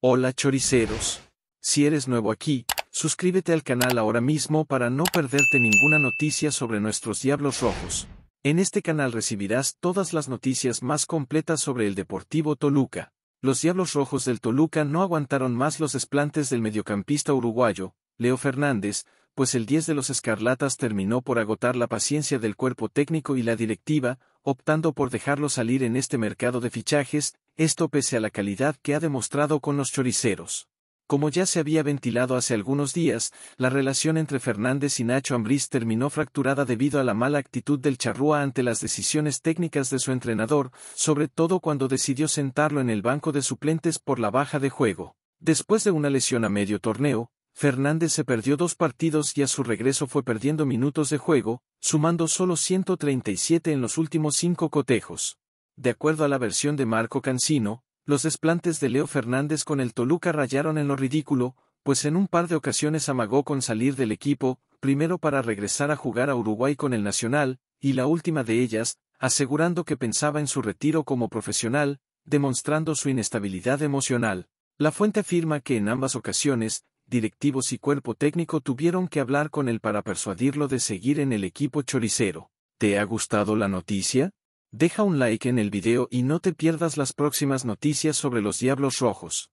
Hola choriceros. Si eres nuevo aquí, suscríbete al canal ahora mismo para no perderte ninguna noticia sobre nuestros Diablos Rojos. En este canal recibirás todas las noticias más completas sobre el Deportivo Toluca. Los Diablos Rojos del Toluca no aguantaron más los desplantes del mediocampista uruguayo, Leo Fernández, pues el 10 de los Escarlatas terminó por agotar la paciencia del cuerpo técnico y la directiva, optando por dejarlo salir en este mercado de fichajes, esto pese a la calidad que ha demostrado con los choriceros. Como ya se había ventilado hace algunos días, la relación entre Fernández y Nacho Ambrís terminó fracturada debido a la mala actitud del charrúa ante las decisiones técnicas de su entrenador, sobre todo cuando decidió sentarlo en el banco de suplentes por la baja de juego. Después de una lesión a medio torneo, Fernández se perdió dos partidos y a su regreso fue perdiendo minutos de juego, sumando solo 137 en los últimos cinco cotejos de acuerdo a la versión de Marco Cancino, los desplantes de Leo Fernández con el Toluca rayaron en lo ridículo, pues en un par de ocasiones amagó con salir del equipo, primero para regresar a jugar a Uruguay con el Nacional, y la última de ellas, asegurando que pensaba en su retiro como profesional, demostrando su inestabilidad emocional. La fuente afirma que en ambas ocasiones, directivos y cuerpo técnico tuvieron que hablar con él para persuadirlo de seguir en el equipo choricero. ¿Te ha gustado la noticia? Deja un like en el video y no te pierdas las próximas noticias sobre los Diablos Rojos.